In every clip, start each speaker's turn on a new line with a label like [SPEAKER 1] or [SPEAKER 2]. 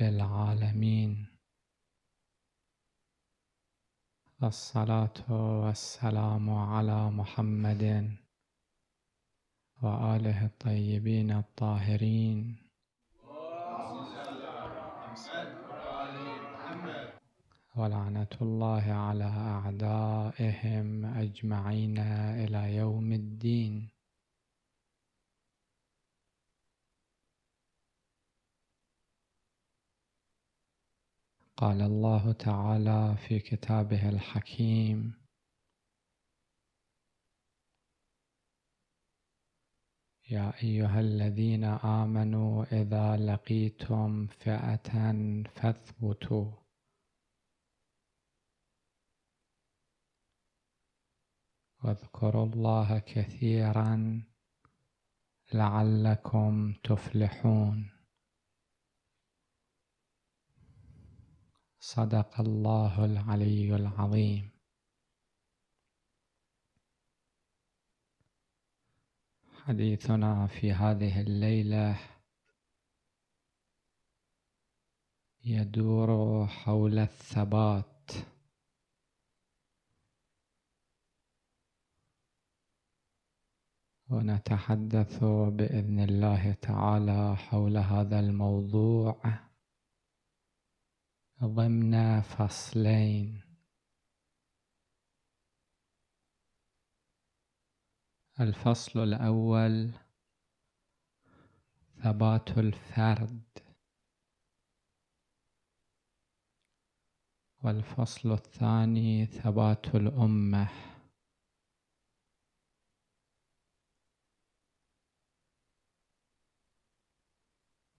[SPEAKER 1] رب العالمين الصلاة والسلام على محمد وآله الطيبين الطاهرين ولعنة الله على أعدائهم أجمعين إلى يوم الدين قال الله تعالى في كتابه الحكيم يا ايها الذين امنوا اذا لقيتم فئه فاثبتوا واذكروا الله كثيرا لعلكم تفلحون صدق الله العلي العظيم حديثنا في هذه الليله يدور حول الثبات ونتحدث باذن الله تعالى حول هذا الموضوع ضمن فصلين الفصل الأول ثبات الفرد والفصل الثاني ثبات الأمة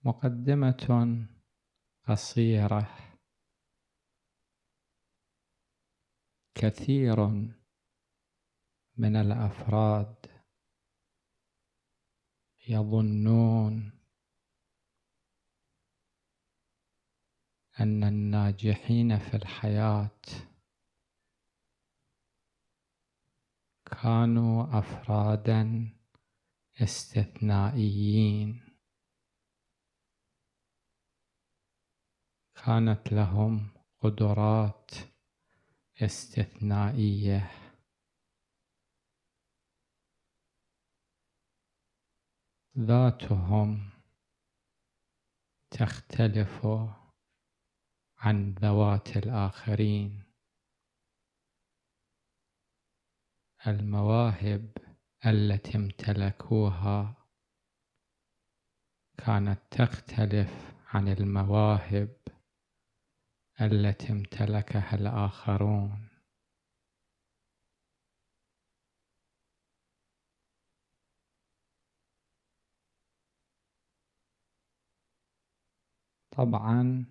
[SPEAKER 1] مقدمة قصيرة كثير من الافراد يظنون ان الناجحين في الحياه كانوا افرادا استثنائيين كانت لهم قدرات استثنائية ذاتهم تختلف عن ذوات الآخرين المواهب التي امتلكوها كانت تختلف عن المواهب التي امتلكها الآخرون طبعا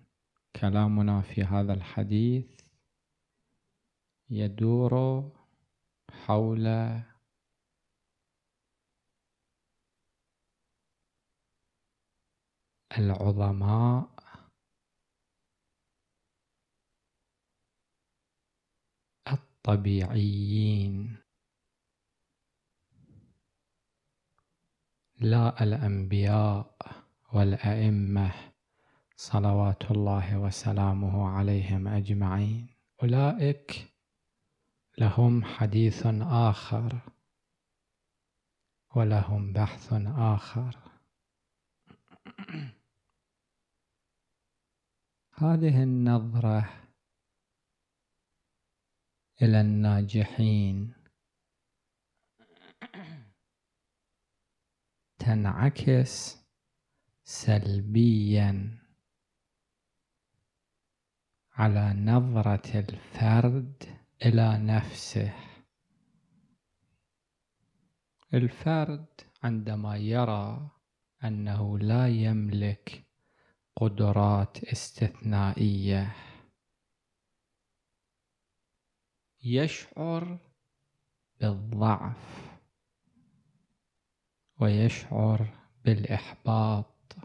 [SPEAKER 1] كلامنا في هذا الحديث يدور حول العظماء طبيعيين لا الأنبياء والأئمة صلوات الله وسلامه عليهم أجمعين أولئك لهم حديث آخر ولهم بحث آخر هذه النظرة إلى الناجحين تنعكس سلبيا على نظرة الفرد إلى نفسه الفرد عندما يرى أنه لا يملك قدرات استثنائية يشعر بالضعف ويشعر بالاحباط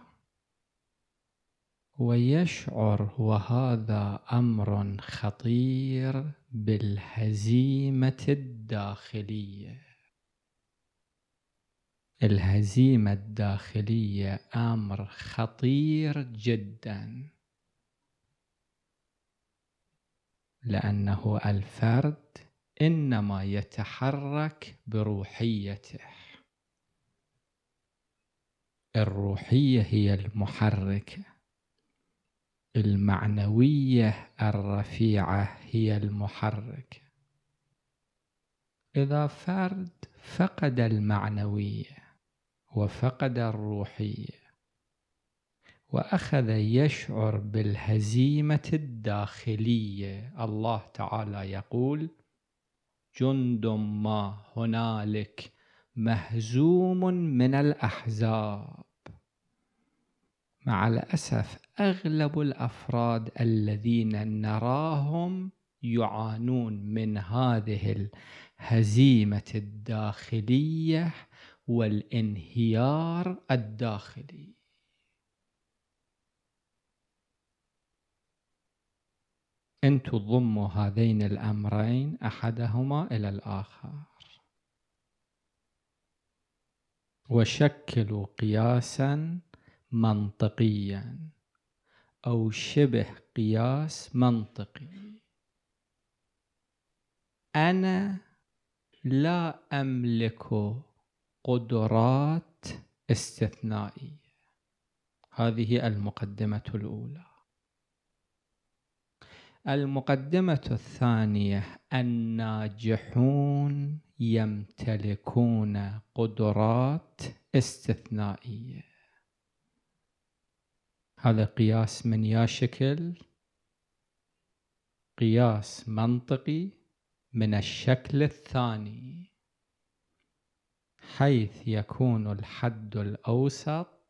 [SPEAKER 1] ويشعر وهذا امر خطير بالهزيمه الداخليه الهزيمه الداخليه امر خطير جدا لأنه الفرد إنما يتحرك بروحيته الروحية هي المحركة المعنوية الرفيعة هي المحركة إذا فرد فقد المعنوية وفقد الروحية واخذ يشعر بالهزيمه الداخليه الله تعالى يقول جند ما هنالك مهزوم من الاحزاب مع الاسف اغلب الافراد الذين نراهم يعانون من هذه الهزيمه الداخليه والانهيار الداخلي أن تضموا هذين الأمرين أحدهما إلى الآخر وشكلوا قياسا منطقيا أو شبه قياس منطقي أنا لا أملك قدرات استثنائية هذه المقدمة الأولى المقدمة الثانية الناجحون يمتلكون قدرات استثنائية هذا قياس من يا شكل قياس منطقي من الشكل الثاني حيث يكون الحد الأوسط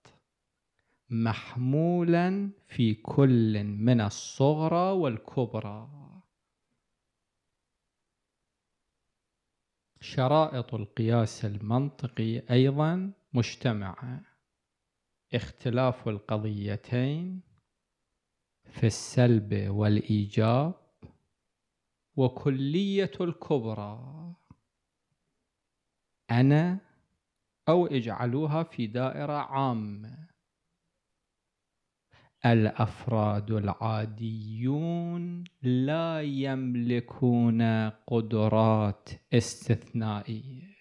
[SPEAKER 1] محمولا في كل من الصغرى والكبرى شرائط القياس المنطقي أيضا مجتمعة اختلاف القضيتين في السلب والإيجاب وكلية الكبرى أنا أو اجعلوها في دائرة عامة الافراد العاديون لا يملكون قدرات استثنائيه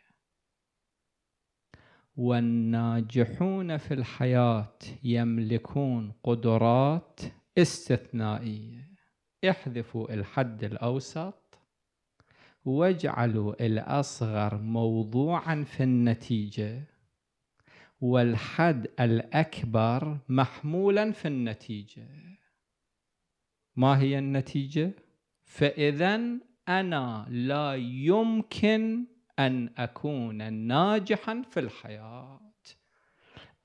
[SPEAKER 1] والناجحون في الحياه يملكون قدرات استثنائيه احذفوا الحد الاوسط واجعلوا الاصغر موضوعا في النتيجه والحد الأكبر محمولا في النتيجة ما هي النتيجة؟ فإذا أنا لا يمكن أن أكون ناجحا في الحياة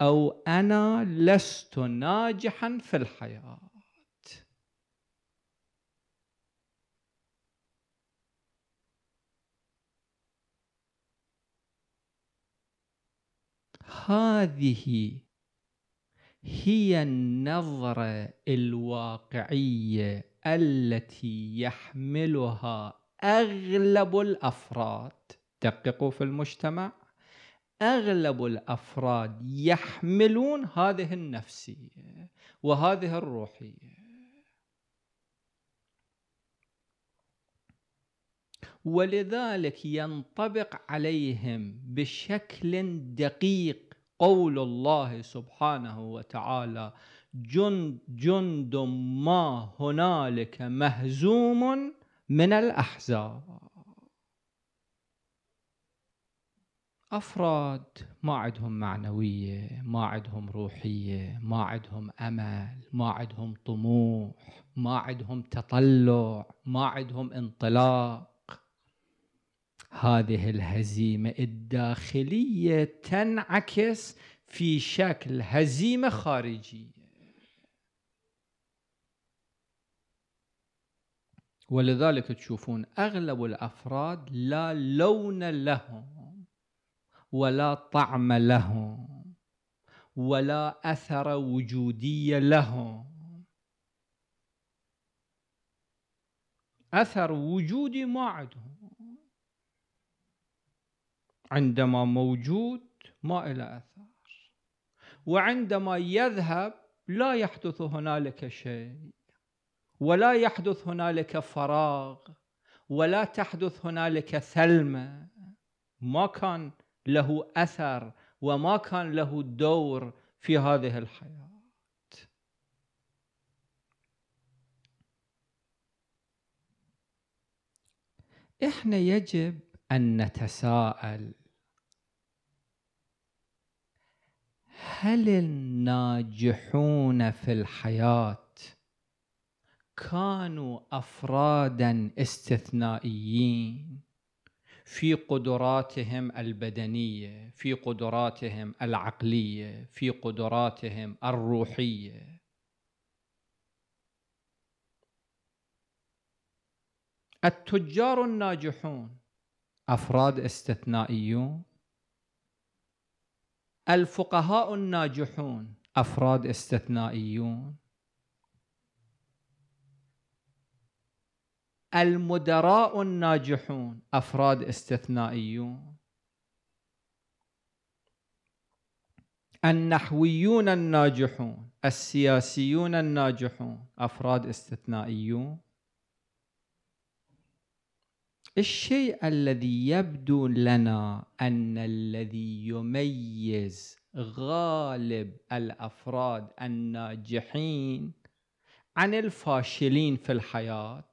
[SPEAKER 1] أو أنا لست ناجحا في الحياة هذه هي النظرة الواقعية التي يحملها أغلب الأفراد دققوا في المجتمع أغلب الأفراد يحملون هذه النفسية وهذه الروحية ولذلك ينطبق عليهم بشكل دقيق قول الله سبحانه وتعالى جند جند ما هنالك مهزوم من الأحزاب أفراد ما عندهم معنوية ما عندهم روحية ما عندهم أمل ما عندهم طموح ما عندهم تطلع ما عندهم انطلاق هذه الهزيمه الداخليه تنعكس في شكل هزيمه خارجيه ولذلك تشوفون اغلب الافراد لا لون لهم ولا طعم لهم ولا اثر وجوديه لهم اثر وجودي ما عندهم عندما موجود ما إلى أثر وعندما يذهب لا يحدث هنالك شيء ولا يحدث هنالك فراغ ولا تحدث هنالك ثلمة ما كان له أثر وما كان له دور في هذه الحياة إحنا يجب ان نتساءل هل الناجحون في الحياه كانوا افرادا استثنائيين في قدراتهم البدنيه في قدراتهم العقليه في قدراتهم الروحيه التجار الناجحون أفراد استثنائيون الفقهاء الناجحون أفراد استثنائيون المدراء الناجحون أفراد استثنائيون النحويون الناجحون السياسيون الناجحون أفراد استثنائيون الشيء الذي يبدو لنا ان الذي يميز غالب الافراد الناجحين عن الفاشلين في الحياه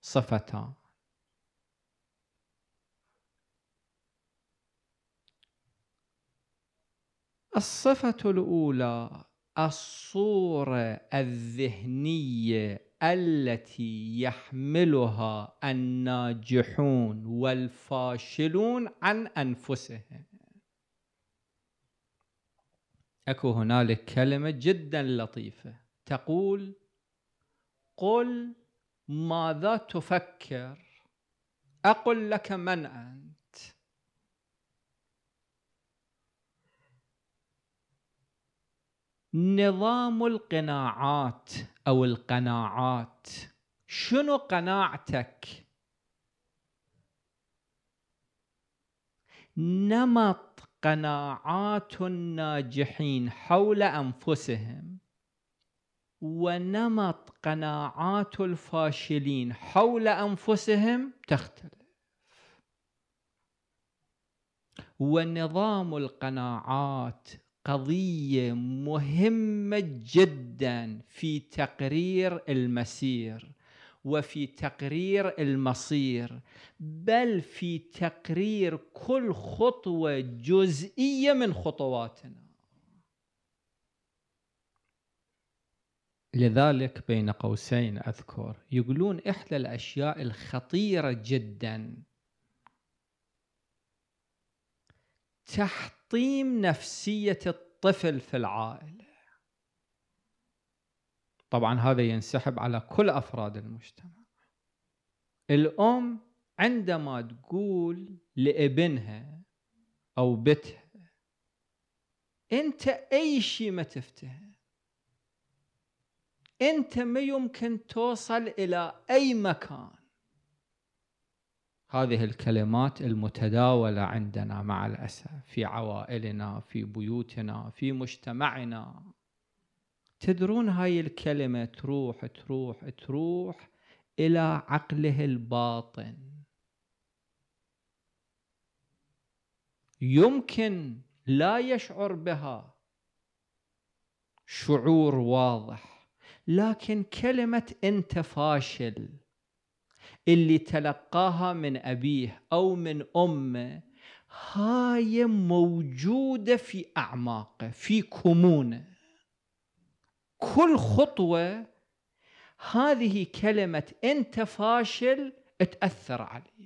[SPEAKER 1] صفتان الصفه الاولى الصوره الذهنيه التي يحملها الناجحون والفاشلون عن انفسهم اكو هنالك كلمه جدا لطيفه تقول قل ماذا تفكر اقل لك من انت نظام القناعات او القناعات شنو قناعتك نمط قناعات الناجحين حول انفسهم ونمط قناعات الفاشلين حول انفسهم تختلف ونظام القناعات قضية مهمة جدا في تقرير المسير وفي تقرير المصير بل في تقرير كل خطوة جزئية من خطواتنا لذلك بين قوسين أذكر يقولون إحدى الأشياء الخطيرة جدا تحطيم نفسية الطفل في العائلة طبعا هذا ينسحب على كل أفراد المجتمع الأم عندما تقول لابنها أو بتها أنت أي شيء ما تفتهم أنت ما يمكن توصل إلى أي مكان هذه الكلمات المتداولة عندنا مع الأسف في عوائلنا في بيوتنا في مجتمعنا تدرون هاي الكلمة تروح تروح تروح إلى عقله الباطن يمكن لا يشعر بها شعور واضح لكن كلمة أنت فاشل اللي تلقاها من أبيه أو من أمه هاي موجودة في أعماقه في كمونه كل خطوة هذه كلمة أنت فاشل تأثر عليه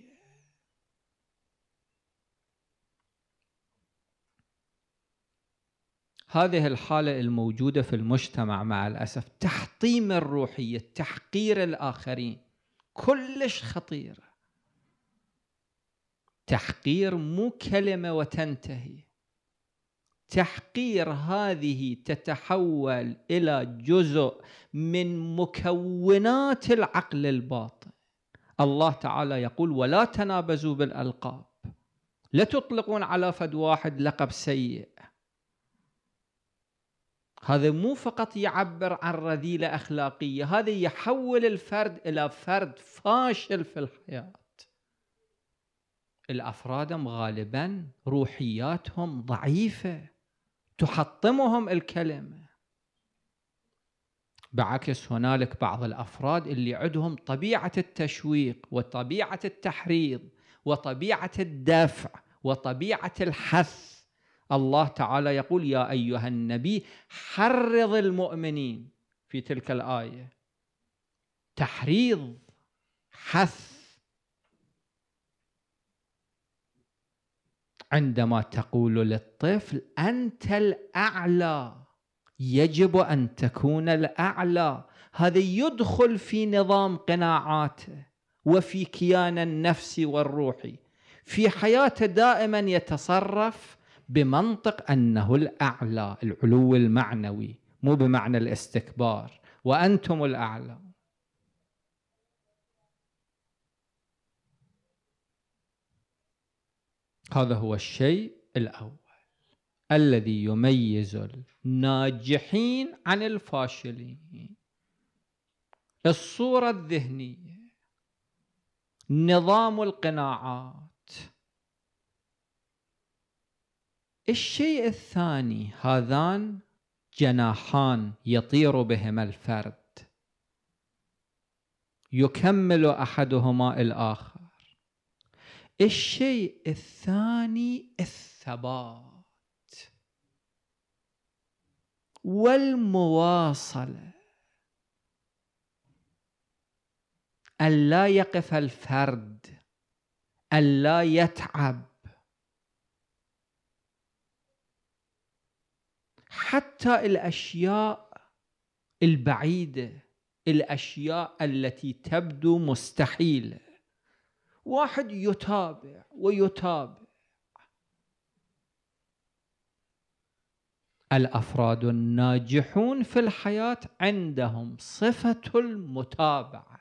[SPEAKER 1] هذه الحالة الموجودة في المجتمع مع الأسف تحطيم الروحية تحقير الآخرين كلش خطيرة تحقير مو كلمة وتنتهي تحقير هذه تتحول إلى جزء من مكونات العقل الباطن الله تعالى يقول ولا تنابزوا بالألقاب لا تطلقون على فد واحد لقب سيء هذا مو فقط يعبر عن رذيلة أخلاقية هذا يحول الفرد إلى فرد فاشل في الحياة الأفراد غالبا روحياتهم ضعيفة تحطمهم الكلمة بعكس هنالك بعض الأفراد اللي عندهم طبيعة التشويق وطبيعة التحريض وطبيعة الدفع وطبيعة الحث الله تعالى يقول يا أيها النبي حرض المؤمنين في تلك الآية تحريض حث عندما تقول للطفل أنت الأعلى يجب أن تكون الأعلى هذا يدخل في نظام قناعاته وفي كيان النفسي والروحي في حياته دائما يتصرف بمنطق انه الاعلى العلو المعنوي مو بمعنى الاستكبار وانتم الاعلى هذا هو الشيء الاول الذي يميز الناجحين عن الفاشلين الصوره الذهنيه نظام القناعات الشيء الثاني هذان جناحان يطير بهما الفرد يكمل احدهما الاخر الشيء الثاني الثبات والمواصله الا يقف الفرد الا يتعب حتى الاشياء البعيده الاشياء التي تبدو مستحيله واحد يتابع ويتابع الافراد الناجحون في الحياه عندهم صفه المتابعه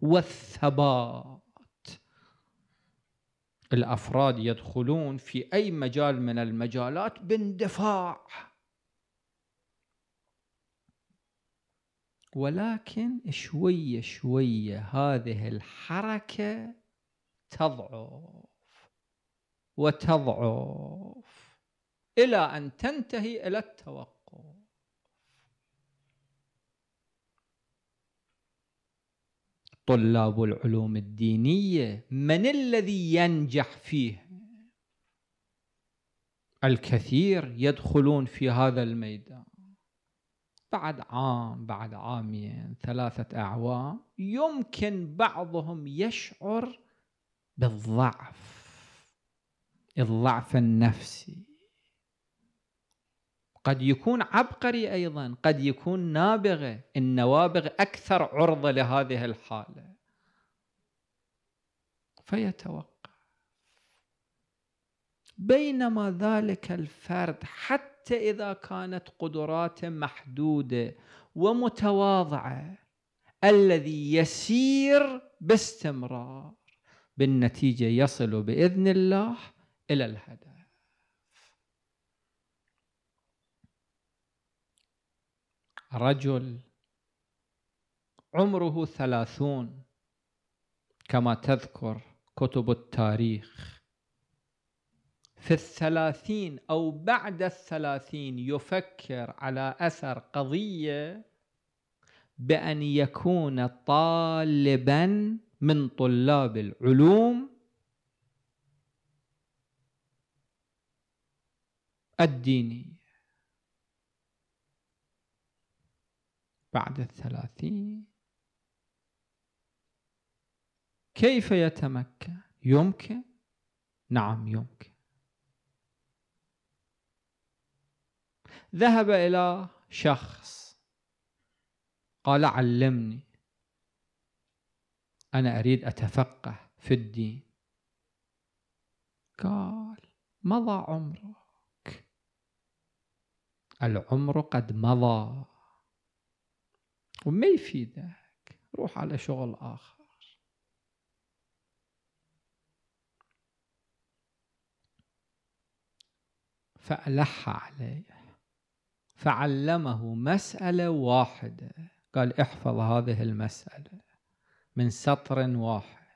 [SPEAKER 1] والثبات الافراد يدخلون في اي مجال من المجالات باندفاع ولكن شوية شوية هذه الحركة تضعف وتضعف إلى أن تنتهي إلى التوقف طلاب العلوم الدينية من الذي ينجح فيه الكثير يدخلون في هذا الميدان بعد عام بعد عامين ثلاثة أعوام يمكن بعضهم يشعر بالضعف الضعف النفسي قد يكون عبقري أيضا قد يكون نابغة النوابغ أكثر عرضة لهذه الحالة فيتوقف بينما ذلك الفرد حتى حتى إذا كانت قدراته محدودة ومتواضعة الذي يسير باستمرار بالنتيجة يصل بإذن الله إلى الهدف رجل عمره ثلاثون كما تذكر كتب التاريخ في الثلاثين أو بعد الثلاثين يفكر على أثر قضية بأن يكون طالبا من طلاب العلوم الدينية بعد الثلاثين كيف يتمكن؟ يمكن؟ نعم يمكن ذهب إلى شخص قال علمني أنا أريد أتفقه في الدين قال مضى عمرك العمر قد مضى وما يفيدك روح على شغل آخر فألح عليه فعلمه مسألة واحدة قال احفظ هذه المسألة من سطر واحد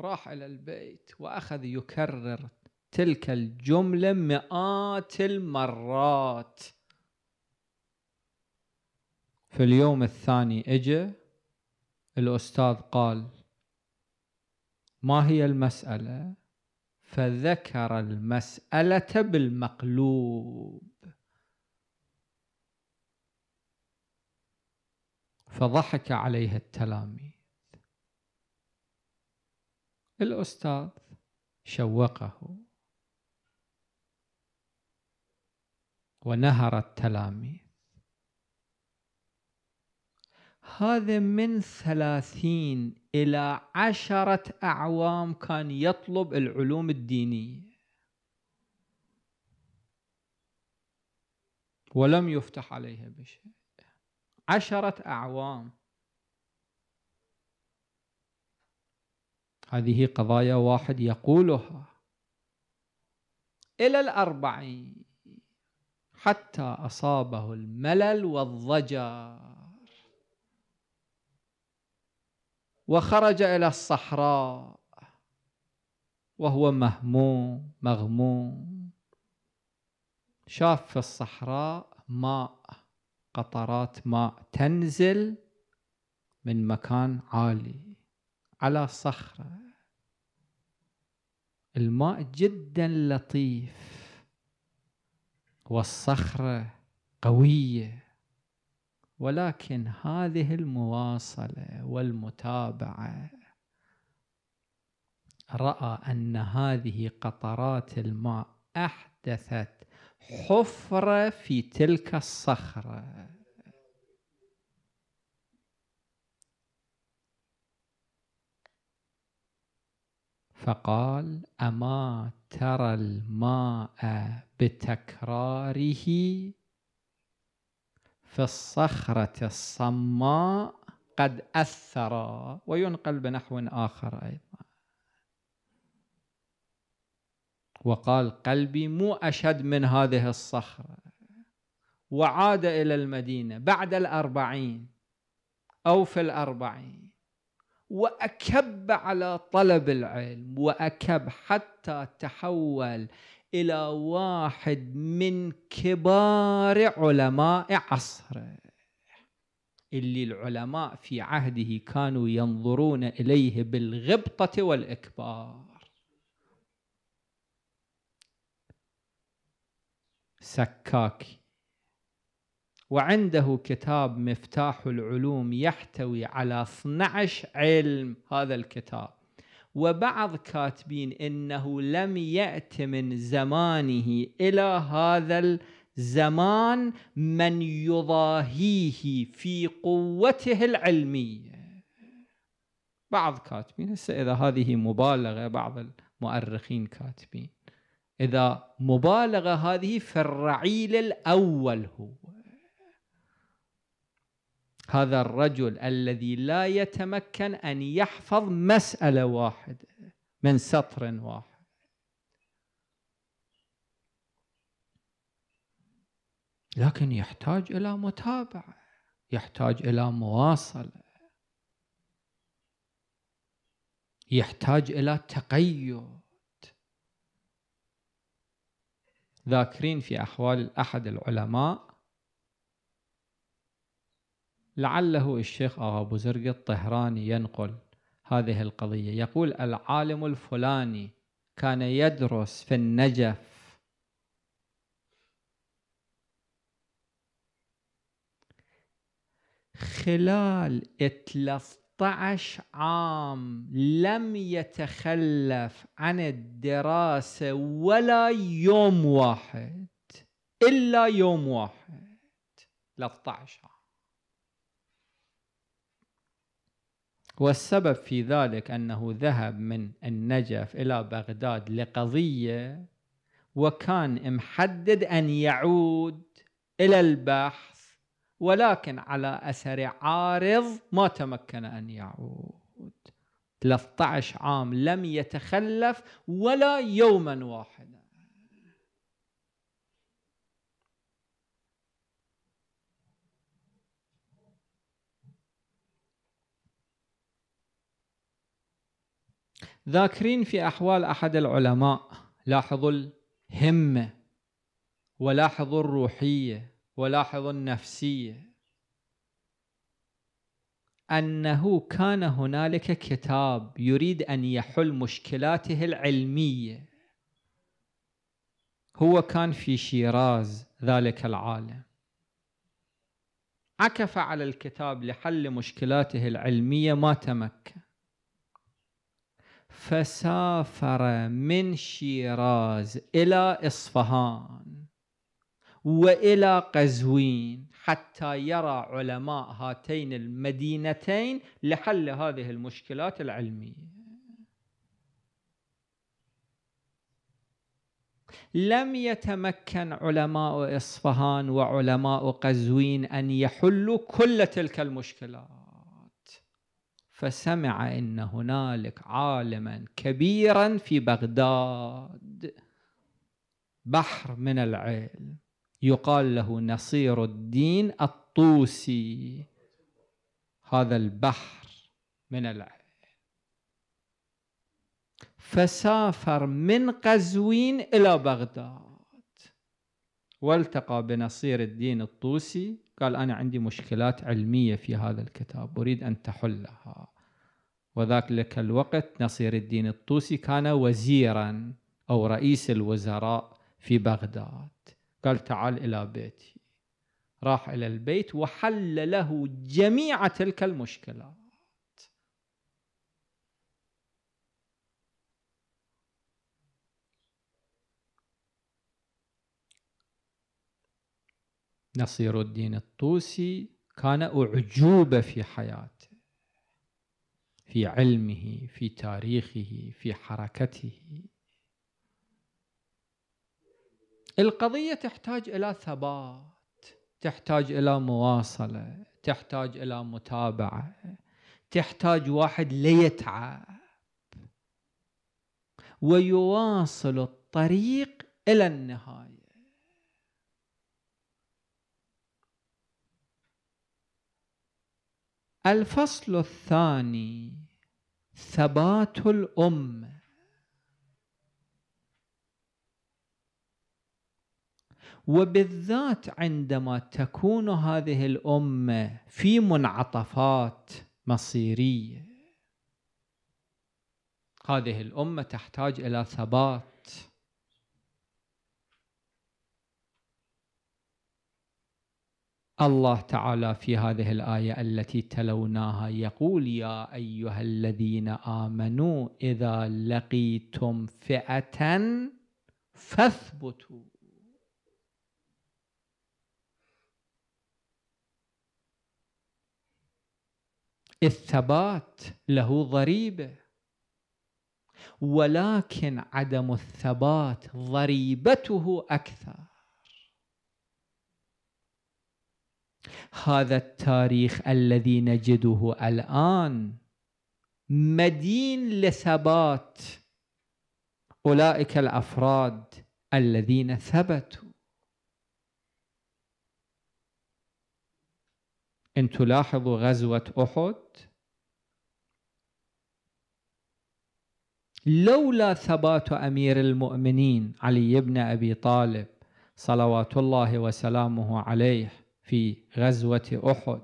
[SPEAKER 1] راح إلى البيت وأخذ يكرر تلك الجملة مئات المرات في اليوم الثاني اجى الأستاذ قال ما هي المسألة؟ فذكر المسألة بالمقلوب فضحك عليه التلاميذ الأستاذ شوقه ونهر التلاميذ هذا من ثلاثين إلى عشرة أعوام كان يطلب العلوم الدينية ولم يفتح عليها بشيء عشرة أعوام هذه قضايا واحد يقولها إلى الأربعين حتى أصابه الملل والضجر وخرج إلى الصحراء وهو مهموم مغموم شاف في الصحراء ماء قطرات ماء تنزل من مكان عالي على صخرة الماء جدا لطيف والصخرة قوية ولكن هذه المواصله والمتابعه راى ان هذه قطرات الماء احدثت حفره في تلك الصخره فقال اما ترى الماء بتكراره في الصخرة الصماء قد أثر وينقل بنحو آخر أيضا وقال قلبي مو أشد من هذه الصخرة وعاد إلى المدينة بعد الأربعين أو في الأربعين وأكب على طلب العلم وأكب حتى تحول إلى واحد من كبار علماء عصره اللي العلماء في عهده كانوا ينظرون إليه بالغبطة والإكبار سكاكي وعنده كتاب مفتاح العلوم يحتوي على 12 علم هذا الكتاب وبعض كاتبين انه لم يات من زمانه الى هذا الزمان من يضاهيه في قوته العلميه بعض كاتبين هسه اذا هذه مبالغه بعض المؤرخين كاتبين اذا مبالغه هذه في الرعيل الاول هو هذا الرجل الذي لا يتمكن أن يحفظ مسألة واحدة من سطر واحد لكن يحتاج إلى متابعة يحتاج إلى مواصلة يحتاج إلى تقيد ذاكرين في أحوال أحد العلماء لعله الشيخ أغا أبو زرق الطهراني ينقل هذه القضية يقول العالم الفلاني كان يدرس في النجف خلال 13 عام لم يتخلف عن الدراسة ولا يوم واحد إلا يوم واحد 13 عام والسبب في ذلك أنه ذهب من النجف إلى بغداد لقضية وكان محدد أن يعود إلى البحث ولكن على أثر عارض ما تمكن أن يعود 13 عام لم يتخلف ولا يوما واحدا ذاكرين في أحوال أحد العلماء لاحظوا الهمة ولاحظوا الروحية ولاحظوا النفسية أنه كان هنالك كتاب يريد أن يحل مشكلاته العلمية هو كان في شيراز ذلك العالم عكف على الكتاب لحل مشكلاته العلمية ما تمكن فسافر من شيراز إلى إصفهان وإلى قزوين حتى يرى علماء هاتين المدينتين لحل هذه المشكلات العلمية لم يتمكن علماء إصفهان وعلماء قزوين أن يحلوا كل تلك المشكلات فسمع ان هنالك عالما كبيرا في بغداد بحر من العلم يقال له نصير الدين الطوسي هذا البحر من العلم فسافر من قزوين الى بغداد والتقى بنصير الدين الطوسي قال أنا عندي مشكلات علمية في هذا الكتاب أريد أن تحلها وذاك الوقت نصير الدين الطوسي كان وزيرا أو رئيس الوزراء في بغداد قال تعال إلى بيتي راح إلى البيت وحل له جميع تلك المشكلات نصير الدين الطوسي كان أعجوبة في حياته في علمه في تاريخه في حركته القضية تحتاج إلى ثبات تحتاج إلى مواصلة تحتاج إلى متابعة تحتاج واحد ليتعب ويواصل الطريق إلى النهاية الفصل الثاني ثبات الأمة وبالذات عندما تكون هذه الأمة في منعطفات مصيرية هذه الأمة تحتاج إلى ثبات الله تعالى في هذه الآية التي تلوناها يقول يا أيها الذين آمنوا إذا لقيتم فئة فاثبتوا الثبات له ضريبة ولكن عدم الثبات ضريبته أكثر هذا التاريخ الذي نجده الآن مدين لثبات أولئك الأفراد الذين ثبتوا إن تلاحظوا غزوة أحد لولا ثبات أمير المؤمنين علي بن أبي طالب صلوات الله وسلامه عليه في غزوة أحد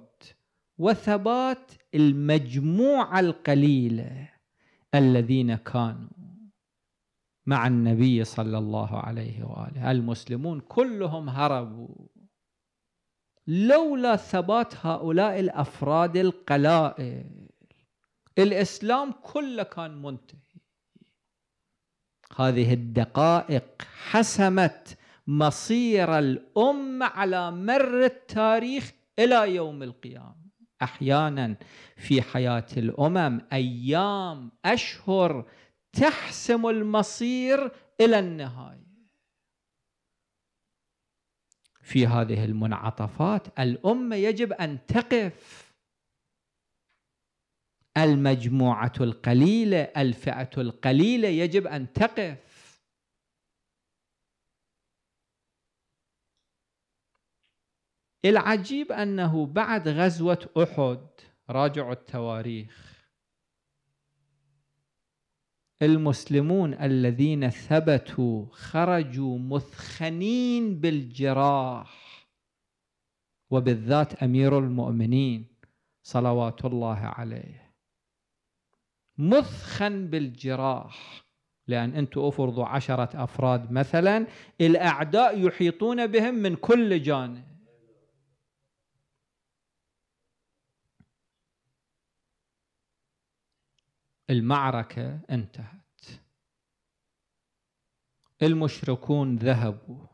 [SPEAKER 1] وثبات المجموعة القليلة الذين كانوا مع النبي صلى الله عليه وآله المسلمون كلهم هربوا لولا ثبات هؤلاء الأفراد القلائل الإسلام كله كان منتهي هذه الدقائق حسمت مصير الأم على مر التاريخ إلى يوم القيامة أحيانا في حياة الأمم أيام أشهر تحسم المصير إلى النهاية في هذه المنعطفات الأمة يجب أن تقف المجموعة القليلة الفئة القليلة يجب أن تقف العجيب أنه بعد غزوة أحد راجعوا التواريخ المسلمون الذين ثبتوا خرجوا مثخنين بالجراح وبالذات أمير المؤمنين صلوات الله عليه مثخن بالجراح لأن أنتم أفرضوا عشرة أفراد مثلا الأعداء يحيطون بهم من كل جانب المعركة انتهت المشركون ذهبوا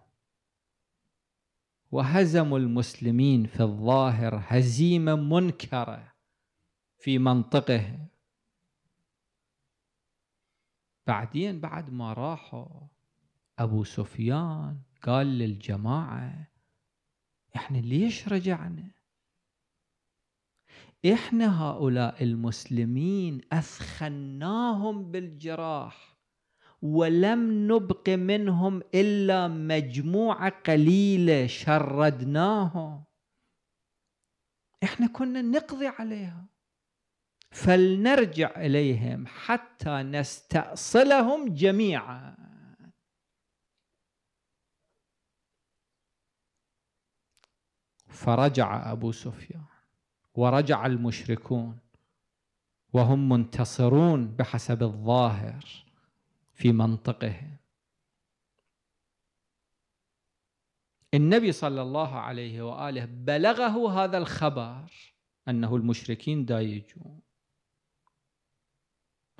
[SPEAKER 1] وهزموا المسلمين في الظاهر هزيمة منكرة في منطقهم بعدين بعد ما راحوا أبو سفيان قال للجماعة احنا ليش رجعنا احنا هؤلاء المسلمين اثخناهم بالجراح ولم نبق منهم الا مجموعه قليله شردناهم احنا كنا نقضي عليها فلنرجع اليهم حتى نستاصلهم جميعا فرجع ابو سفيان ورجع المشركون وهم منتصرون بحسب الظاهر في منطقهم النبي صلى الله عليه واله بلغه هذا الخبر انه المشركين دايجون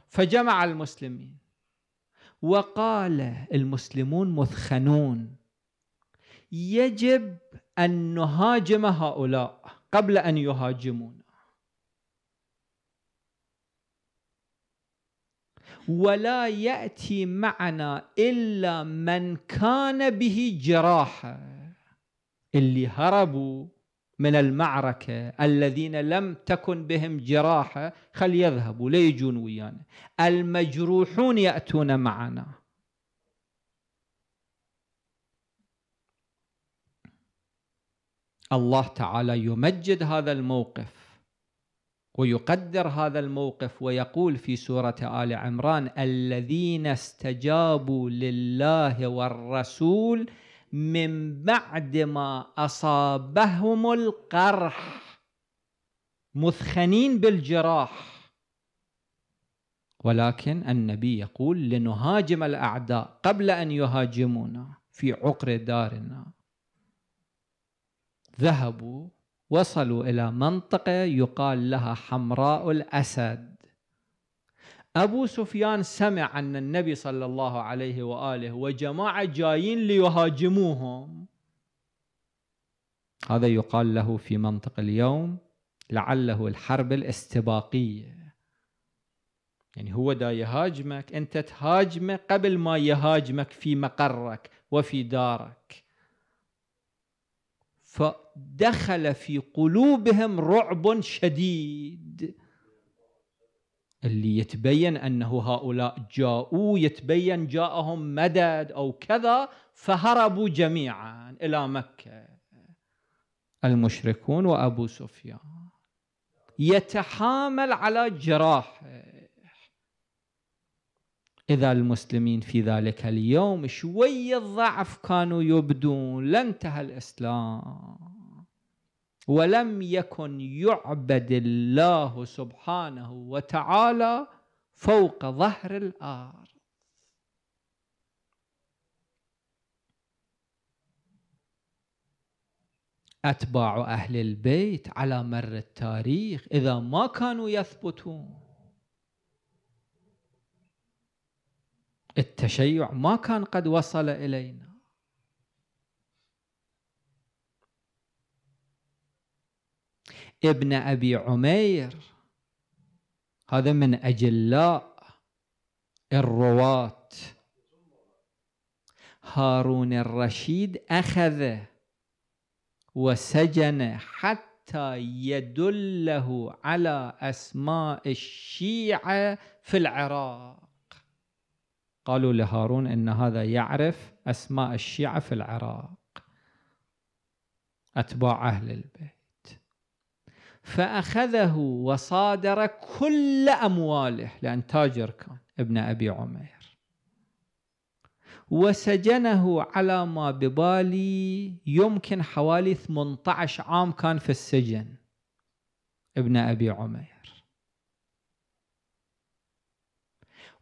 [SPEAKER 1] فجمع المسلمين وقال المسلمون مثخنون يجب ان نهاجم هؤلاء قبل ان يهاجمونا ولا ياتي معنا الا من كان به جراحه اللي هربوا من المعركة الذين لم تكن بهم جراحة خل يذهبوا لا يجون ويانا المجروحون يأتون معنا الله تعالى يمجد هذا الموقف ويقدر هذا الموقف ويقول في سورة آل عمران الذين استجابوا لله والرسول من بعد ما أصابهم القرح مثخنين بالجراح ولكن النبي يقول لنهاجم الأعداء قبل أن يهاجمونا في عقر دارنا ذهبوا وصلوا إلى منطقة يقال لها حمراء الأسد أبو سفيان سمع أن النبي صلى الله عليه وآله وجماعة جايين ليهاجموهم هذا يقال له في منطق اليوم لعله الحرب الاستباقية يعني هو دا يهاجمك أنت تهاجمه قبل ما يهاجمك في مقرك وفي دارك فدخل في قلوبهم رعب شديد اللي يتبين انه هؤلاء جاءوا يتبين جاءهم مدد او كذا فهربوا جميعا الى مكه المشركون وابو سفيان يتحامل على جراحه إذا المسلمين في ذلك اليوم شوية ضعف كانوا يبدون لانتهى الإسلام ولم يكن يعبد الله سبحانه وتعالى فوق ظهر الأرض أتباع أهل البيت على مر التاريخ إذا ما كانوا يثبتون التشيع ما كان قد وصل الينا ابن ابي عمير هذا من اجلاء الرواه هارون الرشيد اخذه وسجنه حتى يدله على اسماء الشيعه في العراق قالوا لهارون ان هذا يعرف اسماء الشيعه في العراق اتباع اهل البيت فاخذه وصادر كل امواله لان تاجر كان ابن ابي عمير وسجنه على ما ببالي يمكن حوالي 18 عام كان في السجن ابن ابي عمير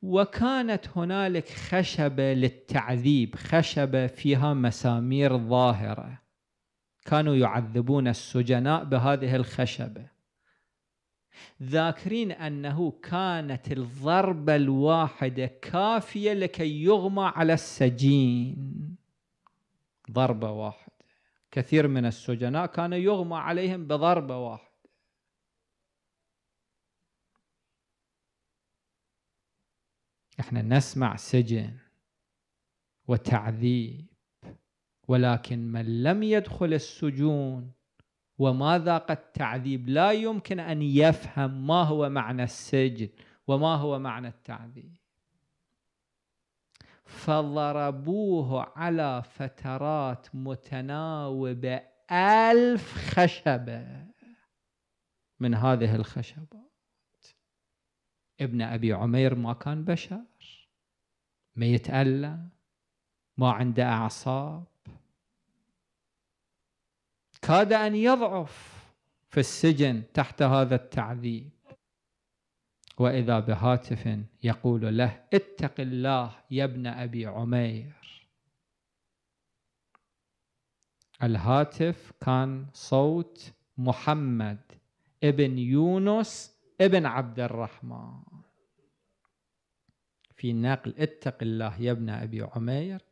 [SPEAKER 1] وكانت هنالك خشبة للتعذيب خشبة فيها مسامير ظاهرة كانوا يعذبون السجناء بهذه الخشبة ذاكرين أنه كانت الضربة الواحدة كافية لكي يغمى على السجين ضربة واحدة كثير من السجناء كان يغمى عليهم بضربة واحدة احنا نسمع سجن وتعذيب ولكن من لم يدخل السجون وما ذاق التعذيب لا يمكن ان يفهم ما هو معنى السجن وما هو معنى التعذيب فضربوه على فترات متناوبه الف خشبه من هذه الخشبات ابن ابي عمير ما كان بشر ما يتألم ما عنده أعصاب كاد أن يضعف في السجن تحت هذا التعذيب وإذا بهاتف يقول له اتق الله يا ابن أبي عمير الهاتف كان صوت محمد ابن يونس ابن عبد الرحمن في نقل اتق الله يا ابن أبي عمير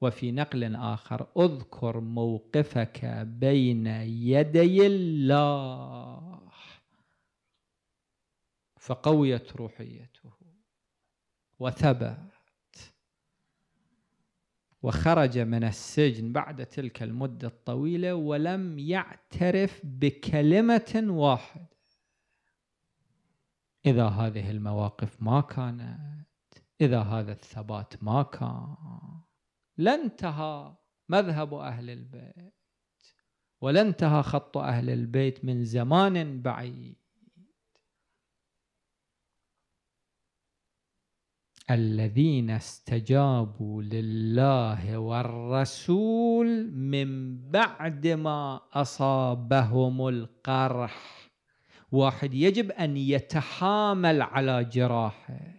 [SPEAKER 1] وفي نقل آخر اذكر موقفك بين يدي الله فقويت روحيته وثبت وخرج من السجن بعد تلك المدة الطويلة ولم يعترف بكلمة واحدة إذا هذه المواقف ما كانت إذا هذا الثبات ما كان لانتهى مذهب أهل البيت ولانتهى خط أهل البيت من زمان بعيد الذين استجابوا لله والرسول من بعد ما أصابهم القرح واحد يجب أن يتحامل على جراحه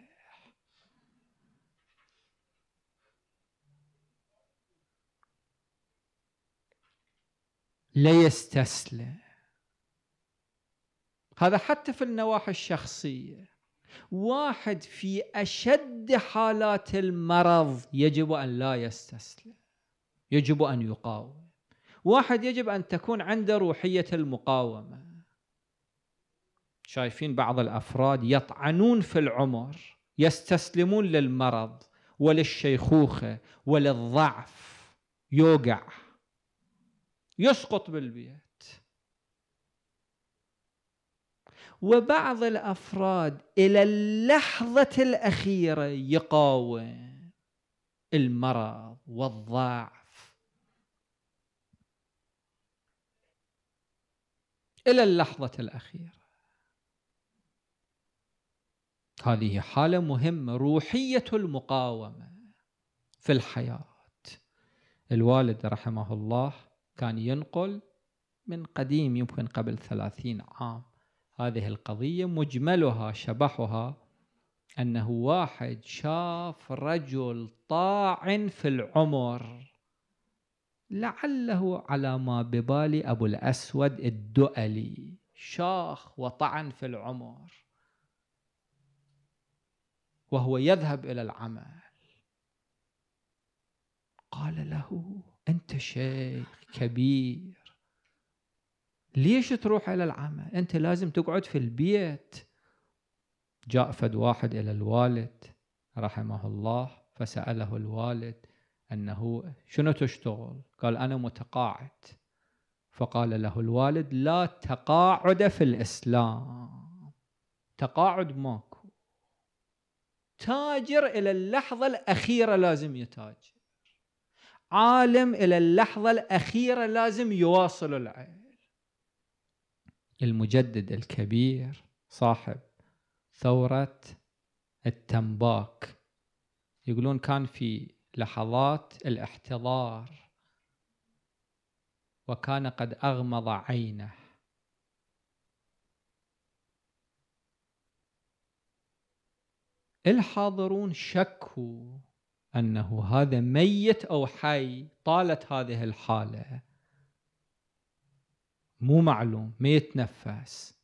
[SPEAKER 1] لا يستسلم هذا حتى في النواحي الشخصية واحد في أشد حالات المرض يجب أن لا يستسلم يجب أن يقاوم واحد يجب أن تكون عنده روحية المقاومة شايفين بعض الأفراد يطعنون في العمر يستسلمون للمرض وللشيخوخة وللضعف يوقع يسقط بالبيت وبعض الافراد الى اللحظه الاخيره يقاوم المرض والضعف الى اللحظه الاخيره هذه حاله مهمه روحيه المقاومه في الحياه الوالد رحمه الله كان ينقل من قديم يمكن قبل ثلاثين عام هذه القضية مجملها شبحها أنه واحد شاف رجل طاعن في العمر لعله على ما ببالي أبو الأسود الدؤلي شاخ وطعن في العمر وهو يذهب إلى العمل قال له أنت شيخ كبير ليش تروح إلى العمل أنت لازم تقعد في البيت جاء فد واحد إلى الوالد رحمه الله فسأله الوالد أنه شنو تشتغل قال أنا متقاعد فقال له الوالد لا تقاعد في الإسلام تقاعد ماكو تاجر إلى اللحظة الأخيرة لازم يتاجر عالم إلى اللحظة الأخيرة لازم يواصل العلم المجدد الكبير صاحب ثورة التنباك يقولون كان في لحظات الاحتضار وكان قد أغمض عينه الحاضرون شكوا أنه هذا ميت أو حي طالت هذه الحالة مو معلوم ما يتنفس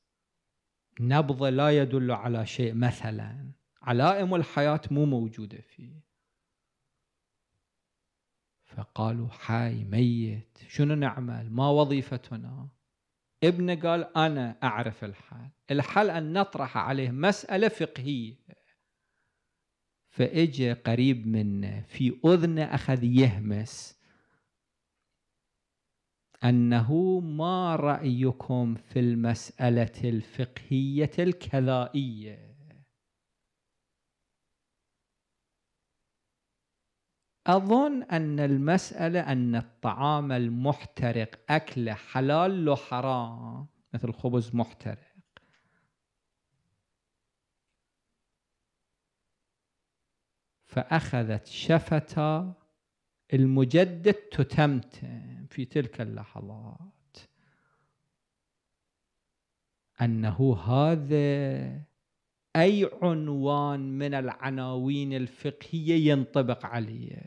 [SPEAKER 1] نبضة لا يدل على شيء مثلا علائم الحياة مو موجودة فيه فقالوا حي ميت شنو نعمل ما وظيفتنا ابن قال أنا أعرف الحل الحل أن نطرح عليه مسألة فقهية فاجى قريب منه في اذنه اخذ يهمس انه ما رايكم في المساله الفقهيه الكذائيه اظن ان المساله ان الطعام المحترق اكله حلال لو حرام مثل خبز محترق فأخذت شفتا المجدد تتمتم في تلك اللحظات أنه هذا أي عنوان من العناوين الفقهية ينطبق عليه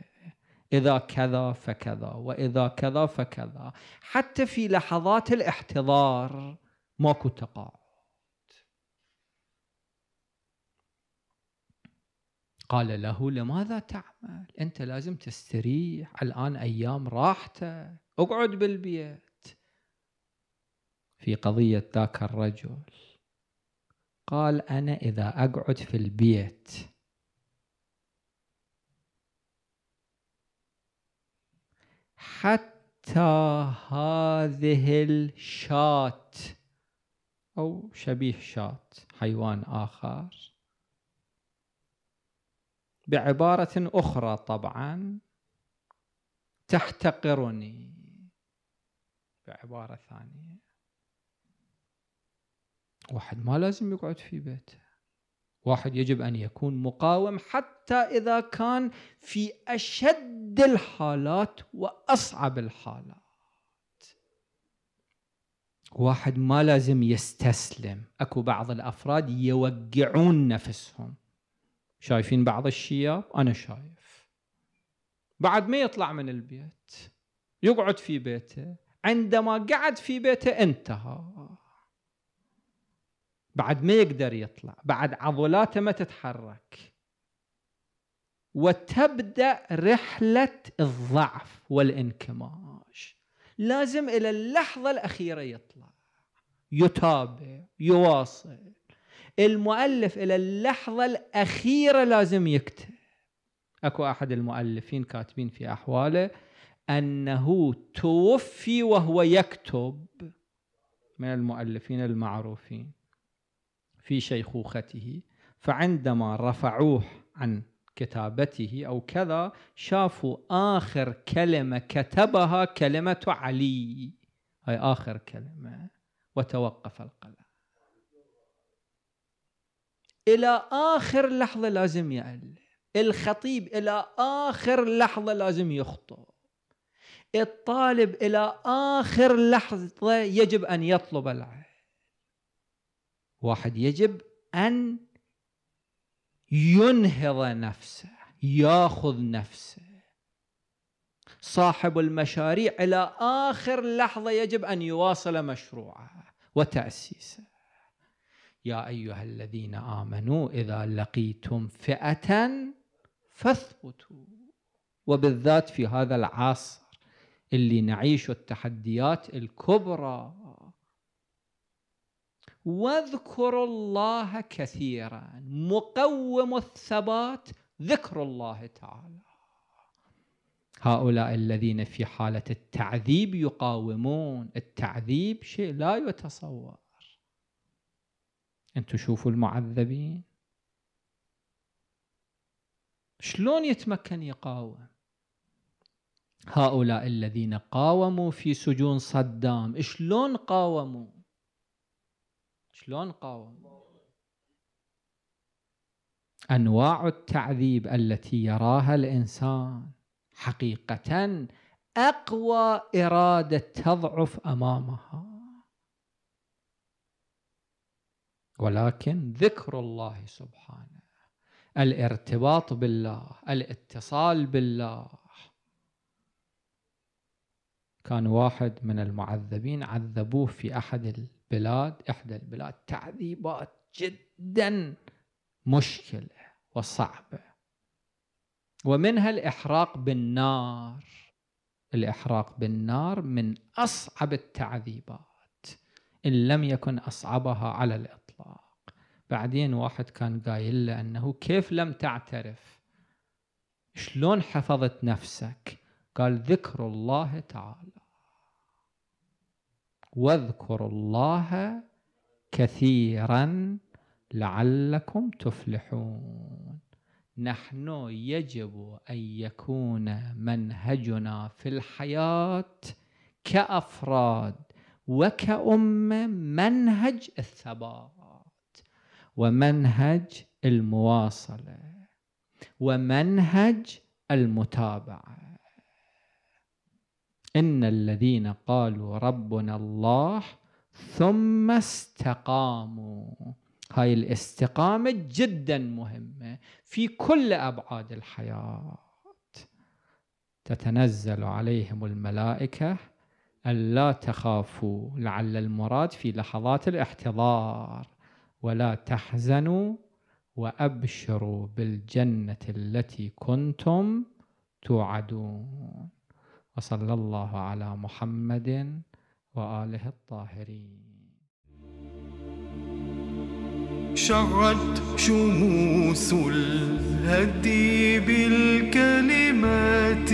[SPEAKER 1] إذا كذا فكذا وإذا كذا فكذا حتى في لحظات الاحتضار ماكو تقاعد قال له لماذا تعمل أنت لازم تستريح الآن أيام راحتك اقعد بالبيت في قضية ذاك الرجل قال أنا إذا أقعد في البيت حتى هذه الشاة أو شبيه شاة حيوان آخر بعبارة أخرى طبعا تحتقرني بعبارة ثانية واحد ما لازم يقعد في بيته واحد يجب أن يكون مقاوم حتى إذا كان في أشد الحالات وأصعب الحالات واحد ما لازم يستسلم أكو بعض الأفراد يوقعون نفسهم شايفين بعض الشياب انا شايف بعد ما يطلع من البيت يقعد في بيته عندما قعد في بيته انتهى بعد ما يقدر يطلع بعد عضلاته ما تتحرك وتبدا رحله الضعف والانكماش لازم الى اللحظه الاخيره يطلع يتابع يواصل المؤلف الى اللحظه الاخيره لازم يكتب اكو احد المؤلفين كاتبين في احواله انه توفي وهو يكتب من المؤلفين المعروفين في شيخوخته فعندما رفعوه عن كتابته او كذا شافوا اخر كلمه كتبها كلمه علي هاي اخر كلمه وتوقف القلم الى اخر لحظه لازم يعلم الخطيب الى اخر لحظه لازم يخطب الطالب الى اخر لحظه يجب ان يطلب العلم واحد يجب ان ينهض نفسه ياخذ نفسه صاحب المشاريع الى اخر لحظه يجب ان يواصل مشروعه وتاسيسه يا ايها الذين امنوا اذا لقيتم فئه فاثبتوا وبالذات في هذا العصر اللي نعيش التحديات الكبرى واذكروا الله كثيرا مقوم الثبات ذكر الله تعالى هؤلاء الذين في حالة التعذيب يقاومون التعذيب شيء لا يتصور أن تشوفوا المعذبين شلون يتمكن يقاوم هؤلاء الذين قاوموا في سجون صدام شلون قاوموا شلون قاوموا أنواع التعذيب التي يراها الإنسان حقيقة أقوى إرادة تضعف أمامها ولكن ذكر الله سبحانه الارتباط بالله الاتصال بالله كان واحد من المعذبين عذبوه في احد البلاد احدى البلاد تعذيبات جدا مشكله وصعبه ومنها الاحراق بالنار الاحراق بالنار من اصعب التعذيبات ان لم يكن اصعبها على الاطلاق بعدين واحد كان قايل له أنه كيف لم تعترف شلون حفظت نفسك قال ذكر الله تعالى واذكروا الله كثيرا لعلكم تفلحون نحن يجب ان يكون منهجنا في الحياه كافراد وكامه منهج الثبات ومنهج المواصله ومنهج المتابعه ان الذين قالوا ربنا الله ثم استقاموا هاي الاستقامه جدا مهمه في كل ابعاد الحياه تتنزل عليهم الملائكه الا تخافوا لعل المراد في لحظات الاحتضار ولا تحزنوا وأبشروا بالجنة التي كنتم توعدون وصلى الله على محمد وآله الطاهرين
[SPEAKER 2] شعت شموس الهدي بالكلمات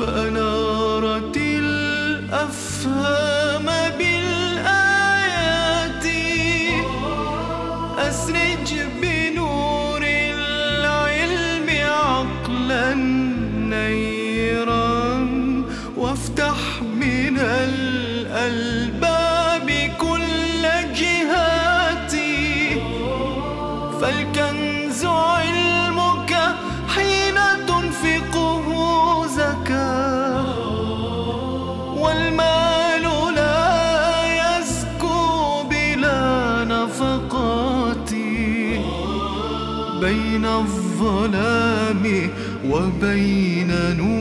[SPEAKER 2] فأنارت الأفهام بالكلمات listening to وبين نور